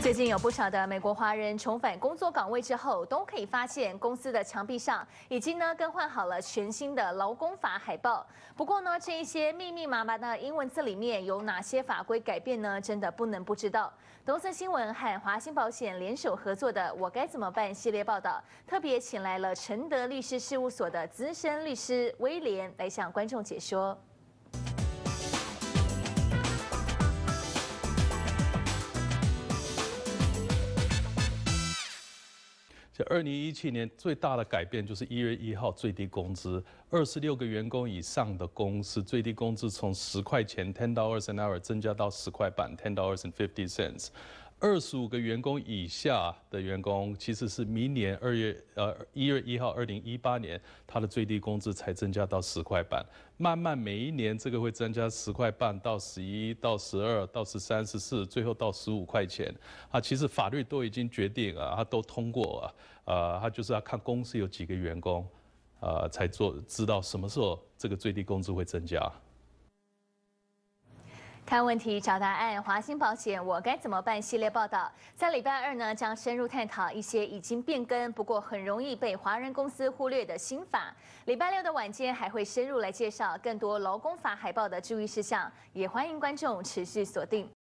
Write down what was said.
最近有不少的美国华人重返工作岗位之后，都可以发现公司的墙壁上已经呢更换好了全新的劳工法海报。不过呢，这一些密密麻麻的英文字里面有哪些法规改变呢？真的不能不知道。德森新闻和华兴保险联手合作的《我该怎么办》系列报道，特别请来了承德律师事务所的资深律师威廉来向观众解说。这二零一七年最大的改变就是一月一号最低工资，二十六个员工以上的公司最低工资从十块钱 （ten dollars an hour） 增加到十块半 （ten dollars and fifty cents）。二十五个员工以下的员工，其实是明年二月呃一月一号二零一八年，他的最低工资才增加到十块半，慢慢每一年这个会增加十块半到十一到十二到十三十四，最后到十五块钱。啊，其实法律都已经决定啊，他都通过了。啊，他就是要看公司有几个员工，啊，才做知道什么时候这个最低工资会增加。看问题找答案，华兴保险我该怎么办系列报道，在礼拜二呢将深入探讨一些已经变更不过很容易被华人公司忽略的新法。礼拜六的晚间还会深入来介绍更多劳工法海报的注意事项，也欢迎观众持续锁定。